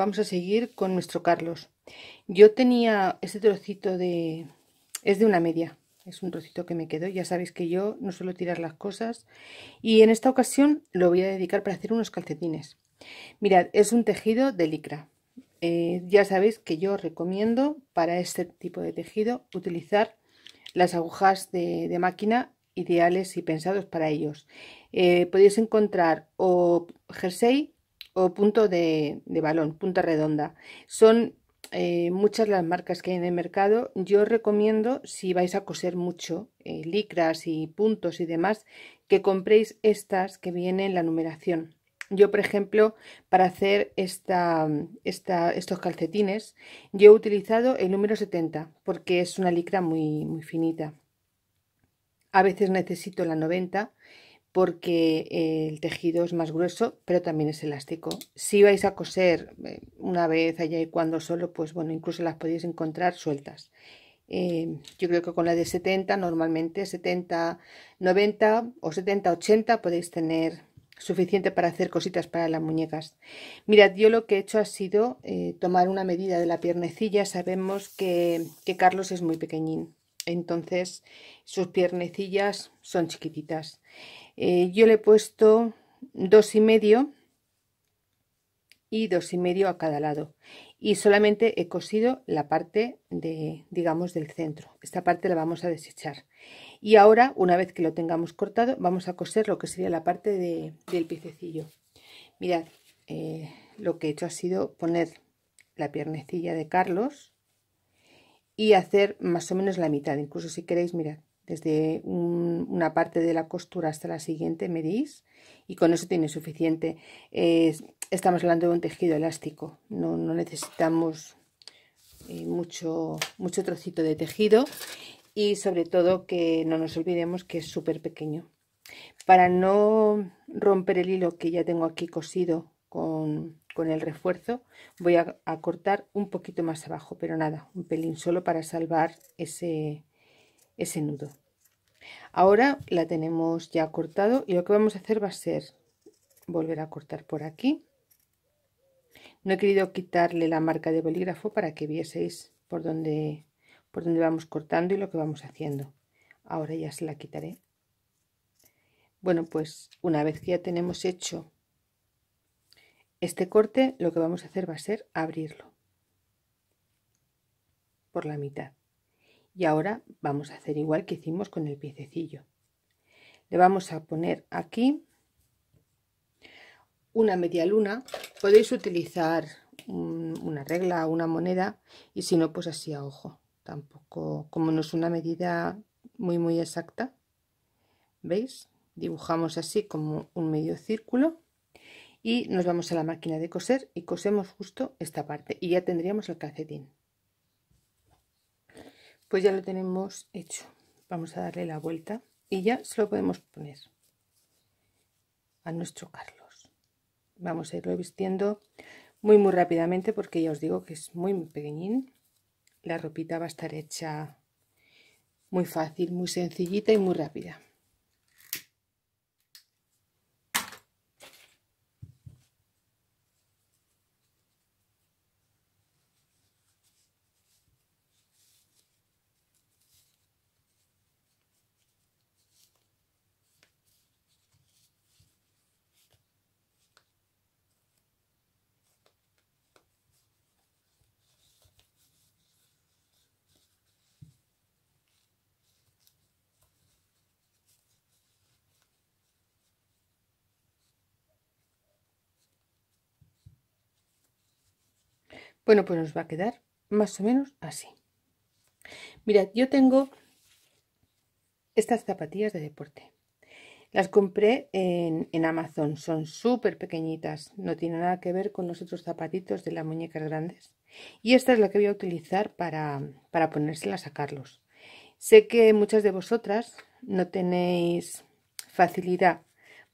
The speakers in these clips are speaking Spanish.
vamos a seguir con nuestro Carlos. Yo tenía este trocito de... es de una media, es un trocito que me quedó, ya sabéis que yo no suelo tirar las cosas y en esta ocasión lo voy a dedicar para hacer unos calcetines. Mirad, es un tejido de licra. Eh, ya sabéis que yo recomiendo para este tipo de tejido utilizar las agujas de, máquina ideales y pensados para ellos. Eh, podéis encontrar o jersey o punto de, balón, punta redonda. Son eh, muchas las marcas que hay en el mercado. Yo recomiendo, si vais a coser mucho, eh, licras y puntos y demás, que compréis estas que vienen la numeración. Yo, por ejemplo, para hacer esta, estos calcetines, yo he utilizado el número 70 porque es una licra muy, muy finita. A veces necesito la 90 porque el tejido es más grueso, pero también es elástico. Si vais a coser eh, una vez allá y cuando solo, pues bueno, incluso las podéis encontrar sueltas. Eh, yo creo que con la de 70, normalmente 70, 90 o 70, 80 podéis tener suficiente para hacer cositas para las muñecas. Mirad, yo lo que he hecho ha sido eh, tomar una medida de la piernecilla. Sabemos que, que Carlos es muy pequeñín, entonces sus piernecillas son chiquititas. Eh, yo le he puesto dos y medio y dos y medio a cada lado y solamente he cosido la parte de digamos del centro esta parte la vamos a desechar y ahora una vez que lo tengamos cortado vamos a coser lo que sería la parte del piececillo mirad eh, lo que he hecho ha sido poner la piernecilla de Carlos y hacer más o menos la mitad incluso si queréis mirad desde una parte de la costura hasta la siguiente, medís, y con eso tiene suficiente. estamos hablando de un tejido elástico, no, necesitamos eh, mucho, mucho trocito de tejido y sobre todo que no nos olvidemos que es súper pequeño. Para no romper el hilo que ya tengo aquí cosido con, el refuerzo, voy a cortar un poquito más abajo, pero nada, un pelín solo para salvar ese, ese nudo. Ahora la tenemos ya cortado y lo que vamos a hacer va a ser volver a cortar por aquí. No he querido quitarle la marca de bolígrafo para que vieseis por dónde, por dónde vamos cortando y lo que vamos haciendo. Ahora ya se la quitaré. Bueno, pues una vez que ya tenemos hecho este corte, lo que vamos a hacer va a ser abrirlo por la mitad. Y ahora vamos a hacer igual que hicimos con el piececillo. Le vamos a poner aquí una media luna. Podéis utilizar una regla una moneda y si no, pues así a ojo. Tampoco, como no es una medida muy muy exacta, ¿veis? Dibujamos así como un medio círculo y nos vamos a la máquina de coser y cosemos justo esta parte y ya tendríamos el calcetín pues ya lo tenemos hecho vamos a darle la vuelta y ya se lo podemos poner a nuestro Carlos vamos a irlo vistiendo muy muy rápidamente porque ya os digo que es muy, muy pequeñín la ropita va a estar hecha muy fácil, muy sencillita y muy rápida Bueno, pues nos va a quedar más o menos así. Mirad, yo tengo estas zapatillas de deporte. Las compré en, Amazon, son súper pequeñitas, no tienen nada que ver con los otros zapatitos de las muñecas grandes. Y esta es la que voy a utilizar para, para ponérselas a Carlos. Sé que muchas de vosotras no tenéis facilidad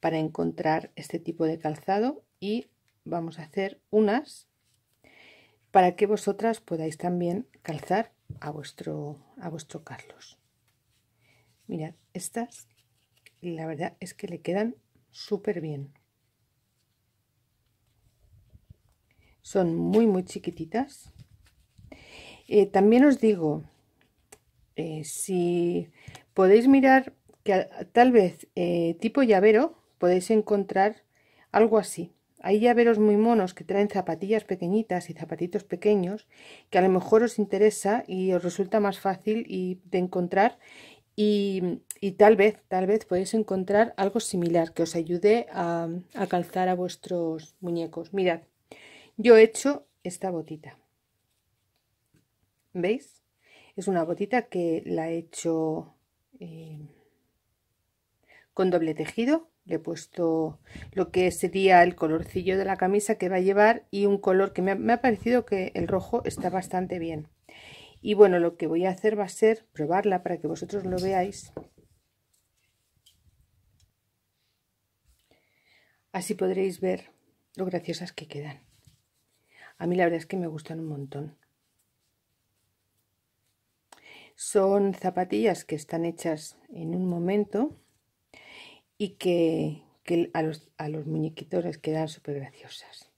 para encontrar este tipo de calzado y vamos a hacer unas para que vosotras podáis también calzar a vuestro, a vuestro Carlos. Mirad, estas la verdad es que le quedan súper bien. Son muy, muy chiquititas. Eh, también os digo, eh, si podéis mirar que tal vez eh, tipo llavero podéis encontrar algo así ya veros muy monos que traen zapatillas pequeñitas y zapatitos pequeños que a lo mejor os interesa y os resulta más fácil de encontrar y, tal vez, tal vez podéis encontrar algo similar que os ayude a, calzar a vuestros muñecos. Mirad, yo he hecho esta botita. ¿Veis? Es una botita que la he hecho eh, con doble tejido le he puesto lo que sería el colorcillo de la camisa que va a llevar y un color que me ha, parecido que el rojo está bastante bien y bueno lo que voy a hacer va a ser probarla para que vosotros lo veáis así podréis ver lo graciosas que quedan a mí la verdad es que me gustan un montón son zapatillas que están hechas en un momento y que, a, los, a los muñequitos les quedan súper graciosas.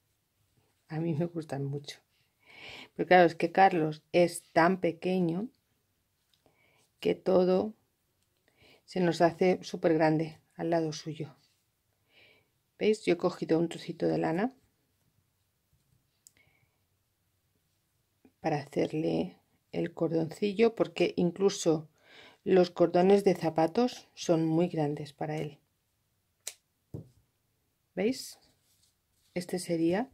A mí me gustan mucho. Pero claro, es que Carlos es tan pequeño que todo se nos hace súper grande al lado suyo. ¿Veis? Yo he cogido un trocito de lana para hacerle el cordoncillo porque incluso los cordones de zapatos son muy grandes para él. ¿Veis? Este sería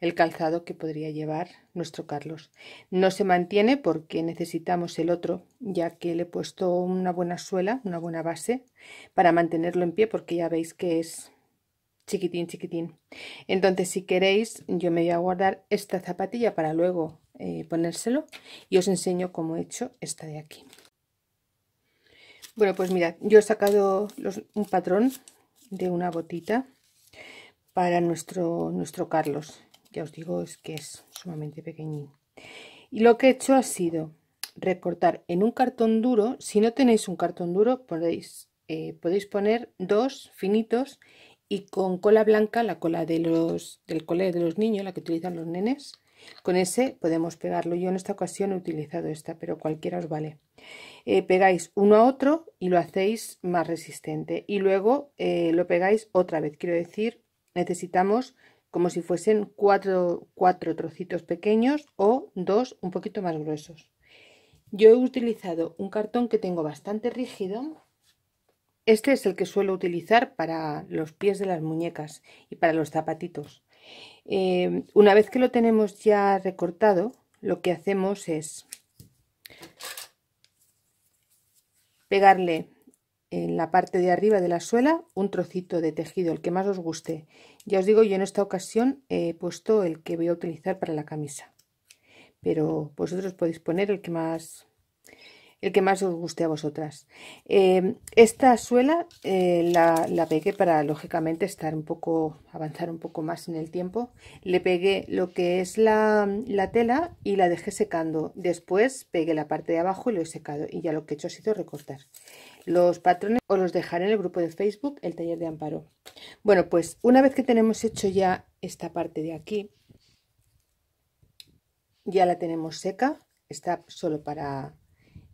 el calzado que podría llevar nuestro Carlos. No se mantiene porque necesitamos el otro, ya que le he puesto una buena suela, una buena base, para mantenerlo en pie, porque ya veis que es chiquitín, chiquitín. Entonces, si queréis, yo me voy a guardar esta zapatilla para luego eh, ponérselo y os enseño cómo he hecho esta de aquí. Bueno, pues mirad, yo he sacado un patrón de una botita para nuestro, nuestro Carlos. Ya os digo, es que es sumamente pequeñín. Y lo que he hecho ha sido recortar en un cartón duro. Si no tenéis un cartón duro, podéis, eh, podéis poner dos finitos y con cola blanca, la cola de los, del cole de los niños, la que utilizan los nenes, con ese podemos pegarlo. Yo en esta ocasión he utilizado esta, pero cualquiera os vale. Eh, pegáis uno a otro y lo hacéis más resistente. Y luego eh, lo pegáis otra vez, quiero decir, necesitamos como si fuesen cuatro, trocitos pequeños o dos un poquito más gruesos. Yo he utilizado un cartón que tengo bastante rígido. Este es el que suelo utilizar para los pies de las muñecas y para los zapatitos. Eh, una vez que lo tenemos ya recortado, lo que hacemos es pegarle en la parte de arriba de la suela un trocito de tejido, el que más os guste. Ya os digo, yo en esta ocasión he puesto el que voy a utilizar para la camisa. Pero vosotros podéis poner el que más, el que más os guste a vosotras. Em, esta suela eh, la, pegué para, lógicamente, estar un poco, avanzar un poco más en el tiempo. Le pegué lo que es la, la tela y la dejé secando. Después pegué la parte de abajo y lo he secado. Y ya lo que he hecho ha sido recortar los patrones os los dejaré en el grupo de Facebook, el taller de amparo. Bueno, pues una vez que tenemos hecho ya esta parte de aquí, ya la tenemos seca, está solo para,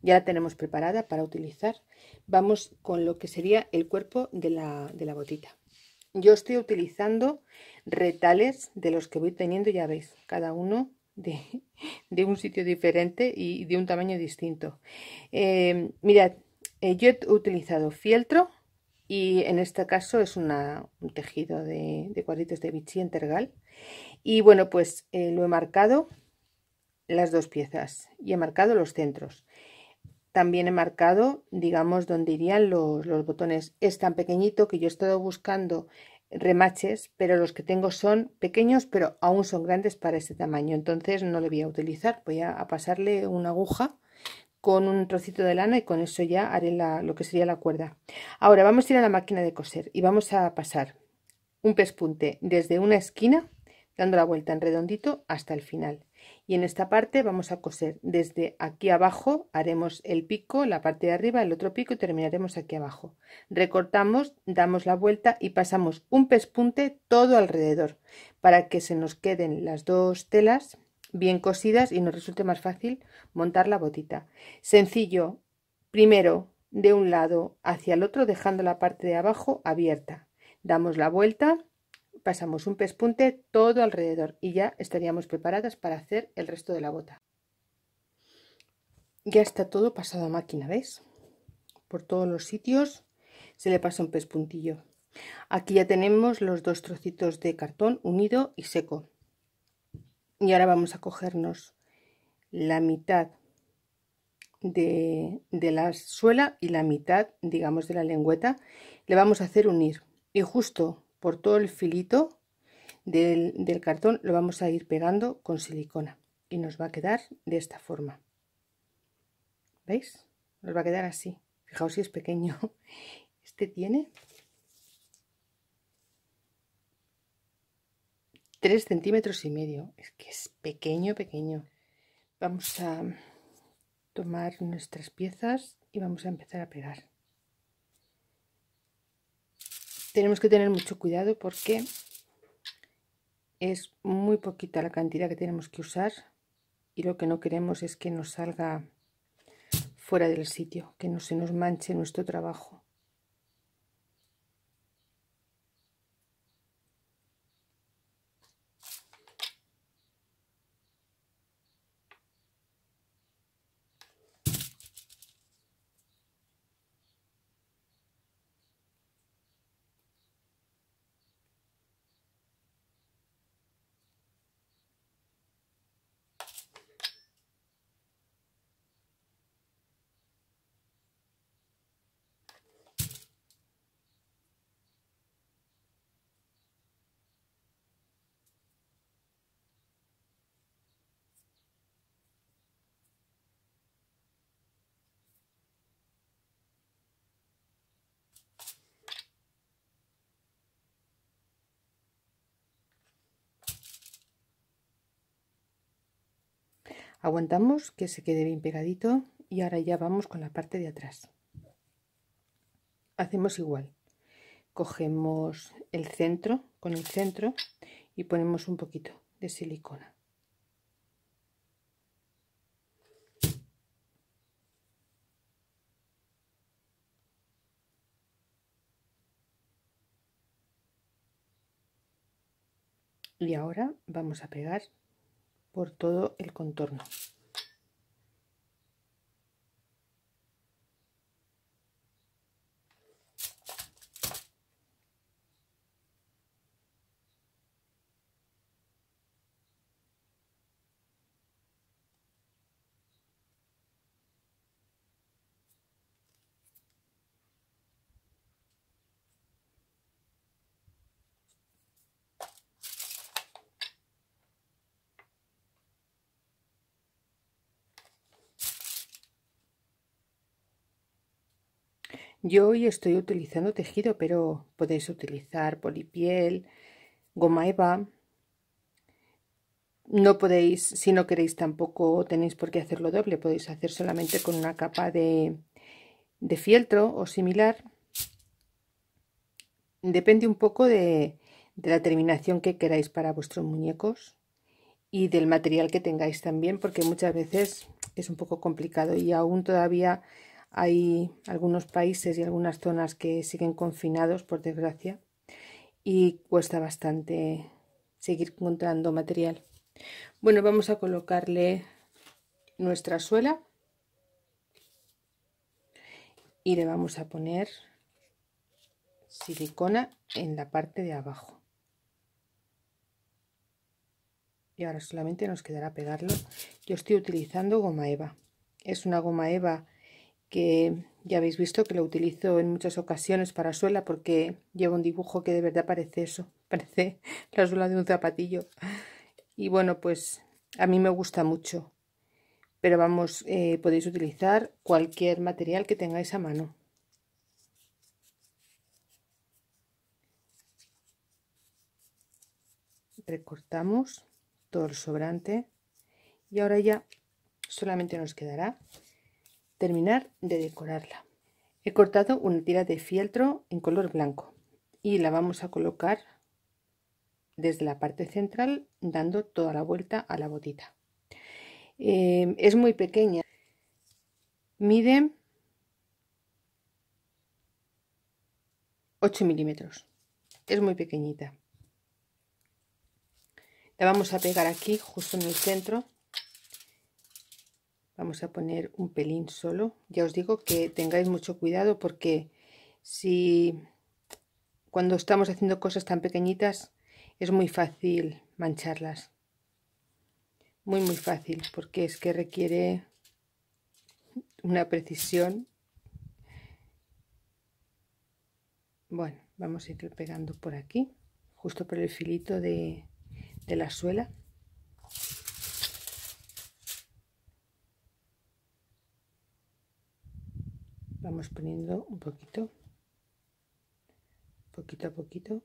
ya la tenemos preparada para utilizar. Vamos con lo que sería el cuerpo de la, de la botita. Yo estoy utilizando retales de los que voy teniendo, ya veis, cada uno de, un sitio diferente y de un tamaño distinto. Eh, mirad, eh, yo he utilizado fieltro y en este caso es un tejido de, cuadritos de Vichy Entergal. Y bueno, pues eh, lo he marcado las dos piezas y he marcado los centros. También he marcado, digamos, donde irían los, botones. Es tan pequeñito que yo he estado buscando remaches, pero los que tengo son pequeños, pero aún son grandes para ese tamaño. Entonces no le voy a utilizar, voy a pasarle una aguja con un trocito de lana y con eso ya haré lo que sería la cuerda. Ahora vamos a ir a la máquina de coser y vamos a pasar un pespunte desde una esquina, dando la vuelta en redondito hasta el final. Y en esta parte vamos a coser desde aquí abajo, haremos el pico, la parte de arriba, el otro pico y terminaremos aquí abajo. Recortamos, damos la vuelta y pasamos un pespunte todo alrededor para que se nos queden las dos telas bien cosidas y nos resulte más fácil montar la botita. Sencillo, primero de un lado hacia el otro dejando la parte de abajo abierta. Damos la vuelta, pasamos un pespunte todo alrededor y ya estaríamos preparadas para hacer el resto de la bota. Ya está todo pasado a máquina, ves? Por todos los sitios se le pasa un pespuntillo. Aquí ya tenemos los dos trocitos de cartón unido y seco. Y ahora vamos a cogernos la mitad de, la suela y la mitad, digamos, de la lengüeta. Le vamos a hacer unir. Y justo por todo el filito del, del cartón lo vamos a ir pegando con silicona. Y nos va a quedar de esta forma. ¿Veis? Nos va a quedar así. Fijaos si es pequeño. Este tiene 3 centímetros y medio. Es que es pequeño, pequeño. Vamos a tomar nuestras piezas y vamos a empezar a pegar. Tenemos que tener mucho cuidado porque es muy poquita la cantidad que tenemos que usar y lo que no queremos es que nos salga fuera del sitio, que no se nos manche nuestro trabajo. aguantamos que se quede bien pegadito y ahora ya vamos con la parte de atrás hacemos igual cogemos el centro con el centro y ponemos un poquito de silicona y ahora vamos a pegar por todo el contorno Yo hoy estoy utilizando tejido, pero podéis utilizar polipiel, goma eva. No podéis, si no queréis tampoco tenéis por qué hacerlo doble, podéis hacer solamente con una capa de, fieltro o similar. Depende un poco de la terminación que queráis para vuestros muñecos y del material que tengáis también, porque muchas veces es un poco complicado y aún todavía hay algunos países y algunas zonas que siguen confinados, por desgracia, y cuesta bastante seguir encontrando material. Bueno, vamos a colocarle nuestra suela y le vamos a poner silicona en la parte de abajo. Y ahora solamente nos quedará pegarlo. Yo estoy utilizando goma eva. Es una goma eva que ya habéis visto que lo utilizo en muchas ocasiones para suela porque lleva un dibujo que de verdad parece eso, parece la suela de un zapatillo. Y bueno, pues a mí me gusta mucho, pero vamos, eh, podéis utilizar cualquier material que tengáis a mano. Recortamos todo el sobrante y ahora ya solamente nos quedará terminar de decorarla. He cortado una tira de fieltro en color blanco y la vamos a colocar desde la parte central dando toda la vuelta a la botita. Eh, es muy pequeña, mide 8 milímetros, es muy pequeñita. La vamos a pegar aquí justo en el centro vamos a poner un pelín solo ya os digo que tengáis mucho cuidado porque si cuando estamos haciendo cosas tan pequeñitas es muy fácil mancharlas muy muy fácil porque es que requiere una precisión bueno vamos a ir pegando por aquí justo por el filito de, de la suela poniendo un poquito, poquito a poquito.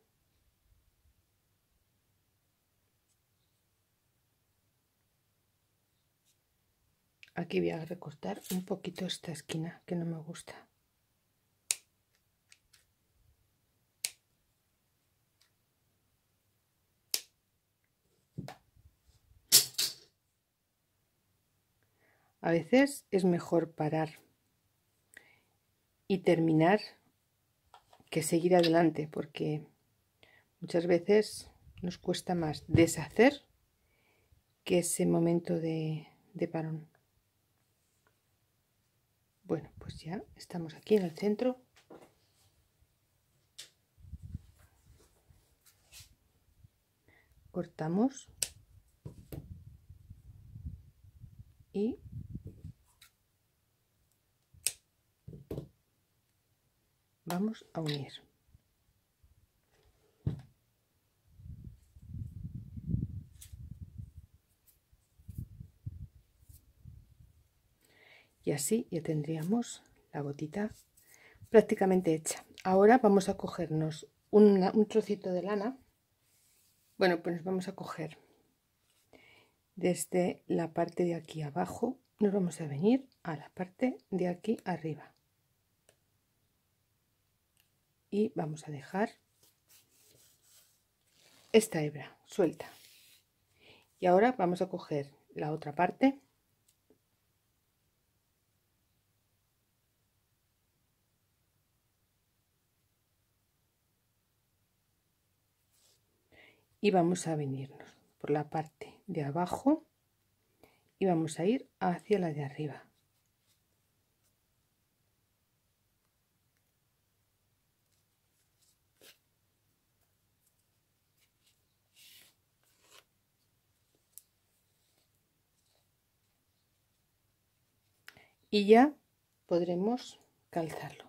Aquí voy a recortar un poquito esta esquina que no me gusta. A veces es mejor parar y terminar que seguir adelante, porque muchas veces nos cuesta más deshacer que ese momento de, de parón. Bueno, pues ya estamos aquí en el centro. Cortamos y vamos a unir y así ya tendríamos la gotita prácticamente hecha ahora vamos a cogernos un trocito de lana bueno pues nos vamos a coger desde la parte de aquí abajo nos vamos a venir a la parte de aquí arriba y vamos a dejar esta hebra suelta y ahora vamos a coger la otra parte y vamos a venirnos por la parte de abajo y vamos a ir hacia la de arriba y ya podremos calzarlo.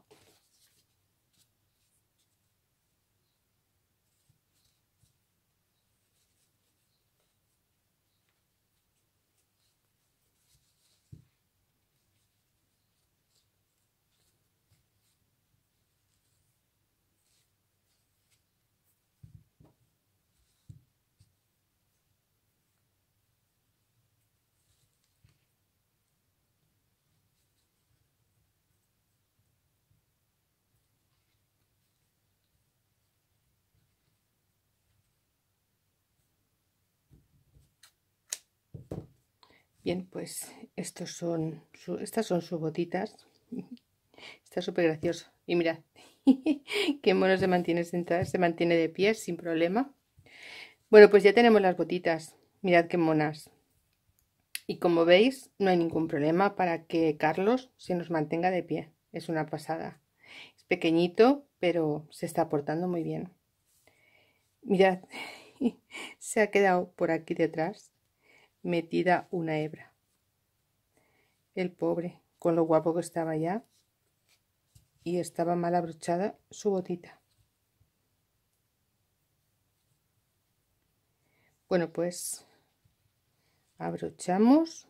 Bien, pues estos son estas son sus botitas. Está súper gracioso. Y mirad, qué mono se mantiene sentada, se mantiene de pie sin problema. Bueno, pues ya tenemos las botitas. Mirad qué monas. Y como veis, no hay ningún problema para que Carlos se nos mantenga de pie. Es una pasada. Es pequeñito, pero se está portando muy bien. Mirad, se ha quedado por aquí detrás metida una hebra. El pobre, con lo guapo que estaba ya, y estaba mal abrochada su botita. Bueno, pues abrochamos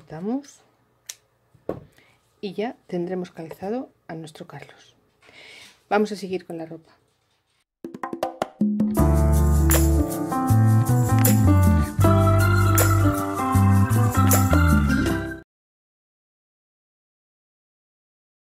cortamos y ya tendremos calzado a nuestro Carlos. Vamos a seguir con la ropa.